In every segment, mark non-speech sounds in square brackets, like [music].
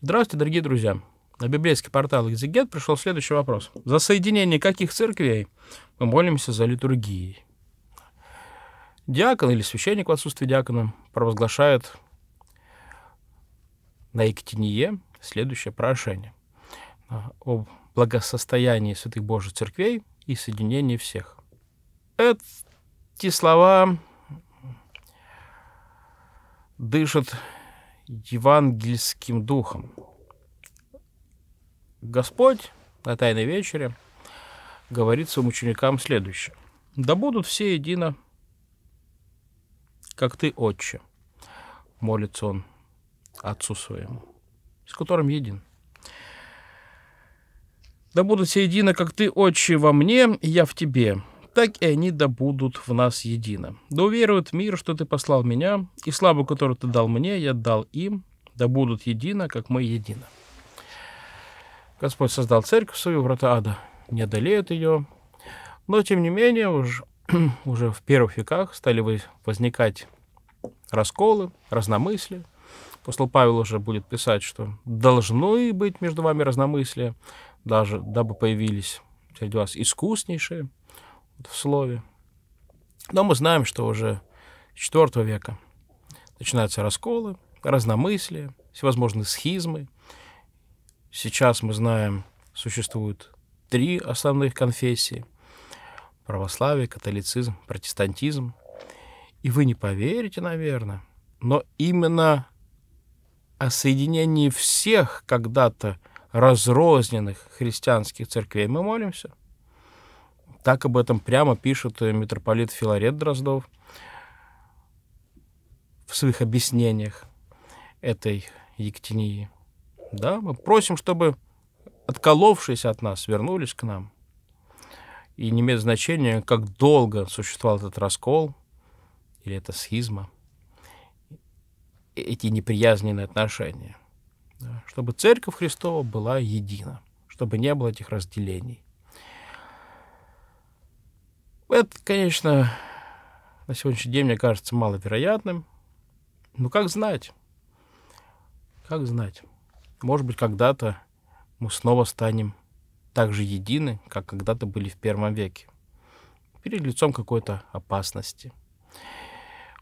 Здравствуйте, дорогие друзья. На библейский портал «Экзегет» пришел следующий вопрос. За соединение каких церквей мы молимся за литургией? Диакон или священник в отсутствии диакона провозглашает на Екатериние следующее прошение о благосостоянии святых Божьих церквей и соединении всех. Эти слова дышат евангельским духом. Господь на Тайной Вечере говорит своим ученикам следующее. «Да будут все едино, как ты, Отче», — молится он Отцу своему, с которым един. «Да будут все едино, как ты, Отче, во мне, и я в тебе, так и они да будут в нас едино. Да уверует мир, что ты послал меня, и славу, которую ты дал мне, я дал им, да будут едино, как мы едино. Господь создал церковь свою, врата ада не одолеют ее, но, тем не менее, уже, [clears throat] уже в первых веках стали возникать расколы, разномыслия. Апостол Павел уже будет писать, что должно и быть между вами разномыслие, даже дабы появились среди вас искуснейшие, в слове. Но мы знаем, что уже с IV века начинаются расколы, разномыслия, всевозможные схизмы. Сейчас мы знаем, существуют три основных конфессии – православие, католицизм, протестантизм. И вы не поверите, наверное, но именно о соединении всех когда-то разрозненных христианских церквей мы молимся. Так об этом прямо пишет э, митрополит Филарет Дроздов в своих объяснениях этой Екатеринии. Да, мы просим, чтобы отколовшиеся от нас вернулись к нам. И не имеет значения, как долго существовал этот раскол или эта схизма, эти неприязненные отношения. Да, чтобы Церковь Христова была едина, чтобы не было этих разделений. Это, конечно, на сегодняшний день мне кажется маловероятным. Но как знать? Как знать? Может быть, когда-то мы снова станем так же едины, как когда-то были в первом веке. Перед лицом какой-то опасности.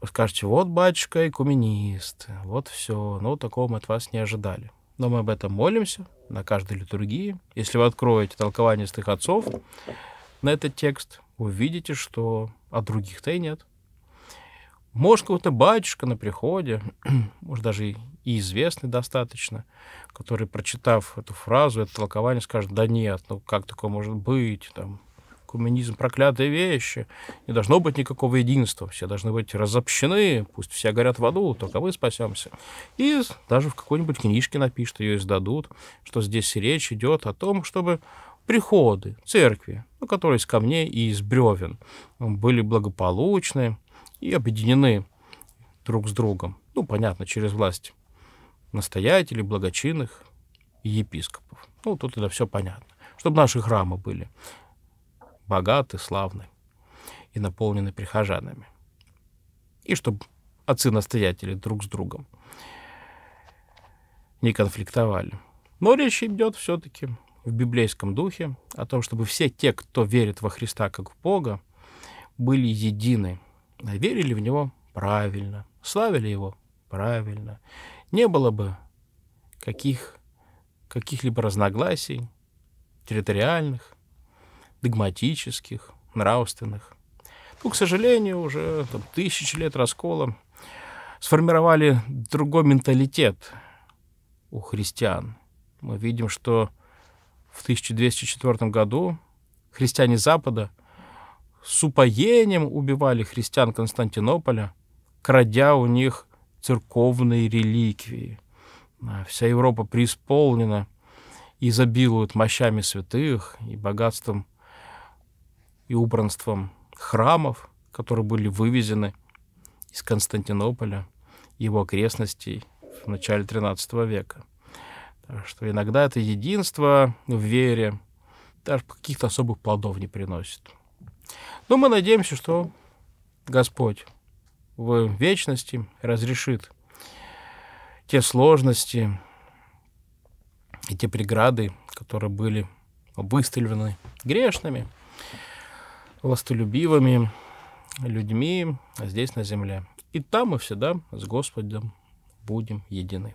Вы скажете, вот батюшка и коммунист, вот все, ну такого мы от вас не ожидали. Но мы об этом молимся на каждой литургии. Если вы откроете толкование святых отцов на этот текст, увидите, что а других-то и нет. Может, какой-то батюшка на приходе, [clears throat] может, даже и известный достаточно, который, прочитав эту фразу, это толкование, скажет, да нет, ну как такое может быть, там, коммунизм – проклятые вещи, не должно быть никакого единства, все должны быть разобщены, пусть все горят в аду, только мы спасемся. И даже в какой-нибудь книжке напишут, ее издадут, что здесь речь идет о том, чтобы приходы, церкви, ну, которые из камней и из бревен были благополучны и объединены друг с другом. Ну, понятно, через власть настоятелей, благочинных и епископов. Ну, тут это все понятно. Чтобы наши храмы были богаты, славны и наполнены прихожанами. И чтобы отцы-настоятели друг с другом не конфликтовали. Но речь идет все-таки в библейском духе, о том, чтобы все те, кто верит во Христа как в Бога, были едины, верили в Него правильно, славили Его правильно. Не было бы каких, каких-либо разногласий территориальных, догматических, нравственных. Ну, к сожалению, уже там, тысячи лет раскола сформировали другой менталитет у христиан. Мы видим, что в 1204 году христиане Запада с упоением убивали христиан Константинополя, крадя у них церковные реликвии. А вся Европа преисполнена, изобилует мощами святых и богатством и убранством храмов, которые были вывезены из Константинополя, и его окрестностей в начале XIII века что иногда это единство в вере даже каких-то особых плодов не приносит. Но мы надеемся, что Господь в вечности разрешит те сложности и те преграды, которые были выставлены грешными, властолюбивыми людьми здесь на земле. И там мы всегда с Господом будем едины.